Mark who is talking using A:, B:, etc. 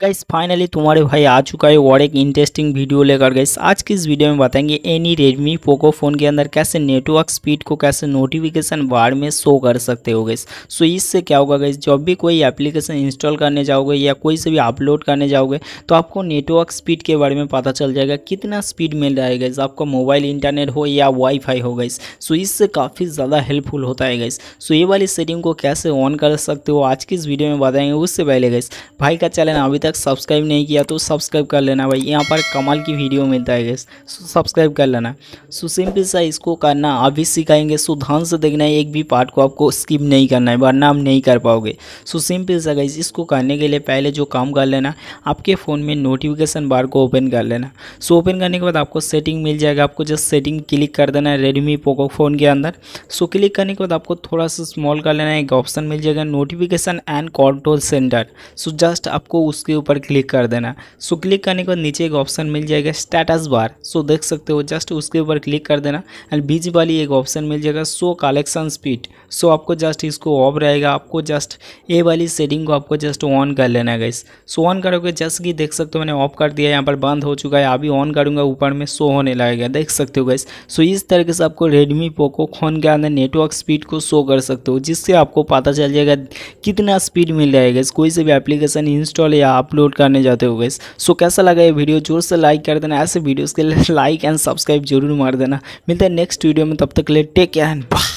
A: guys finally तुम्हारे भाई आ चुका है और एक इंटरेस्टिंग वीडियो लेकर गाइस आज की इस वीडियो में बताएंगे एनी रेडमी पोको फ़ोन के अंदर कैसे नेटवर्क स्पीड को कैसे नोटिफिकेशन बार में शो कर सकते हो गाइस सो इससे क्या होगा गाइस जब भी कोई एप्लीकेशन इंस्टॉल करने जाओगे या कोई से भी अपलोड करने जाओगे तो आपको नेटवर्क स्पीड के बारे में पता चल जाएगा कितना स्पीड मिल रहा है गाइस आपका मोबाइल इंटरनेट हो या वाईफाई हो गाइस सो इससे काफ़ी ज़्यादा हेल्पफुल होता है गाइस सो ये वाली सेटिंग को कैसे ऑन कर सकते हो आज की इस वीडियो में बताएंगे उससे पहले गाइस भाई का चैनल अभी तक सब्सक्राइब नहीं किया तो सब्सक्राइब कर लेना भाई यहाँ पर कमाल की वीडियो मिलता है सब्सक्राइब कर लेना सो सिंपल सा इसको करना आप भी सिखाएंगे सो ध्यान से देखना है एक भी पार्ट को आपको स्किप नहीं करना है वरना आप नहीं कर पाओगे सो सिंपल सा गैस इसको करने के लिए पहले जो काम कर लेना आपके फ़ोन में नोटिफिकेशन बार को ओपन कर लेना सो ओपन करने के बाद आपको सेटिंग मिल जाएगा आपको जस्ट सेटिंग क्लिक कर देना है रेडमी पोको फ़ोन के अंदर सो क्लिक करने के बाद आपको थोड़ा सा स्मॉल कर लेना है एक ऑप्शन मिल जाएगा notification and control centre so just आपको उसके ऊपर क्लिक कर देना सो क्लिक करने के बाद नीचे एक ऑप्शन मिल जाएगा स्टेटस बार सो देख सकते हो जस्ट उसके ऊपर क्लिक कर देना एंड बीच वाली एक ऑप्शन मिल जाएगा सो कलेक्शन स्पीड सो आपको जस्ट इसको ऑफ रहेगा आपको जस्ट ए वाली सेटिंग को आपको जस्ट ऑन कर लेना है इस सो ऑन करोगे जस्ट कि देख सकते हो मैंने ऑफ कर दिया यहाँ पर बंद हो चुका है अभी ऑन करूँगा ऊपर में शो होने लगेगा देख सकते हो गाइस सो इस तरीके से आपको रेडमी पोको फोन के अंदर नेटवर्क स्पीड को शो कर सकते हो जिससे आपको पता चल जाएगा कितना स्पीड मिल जाएगा कोई से भी एप्लीकेशन इंस्टॉल या अपलोड करने जाते हो गए सो कैसा लगा ये वीडियो जोर से लाइक कर देना ऐसे वीडियोज़ के लिए लाइक एंड सब्सक्राइब जरूर मार देना मिलता है नेक्स्ट वीडियो में तब तक के लिए टेक एंड बाय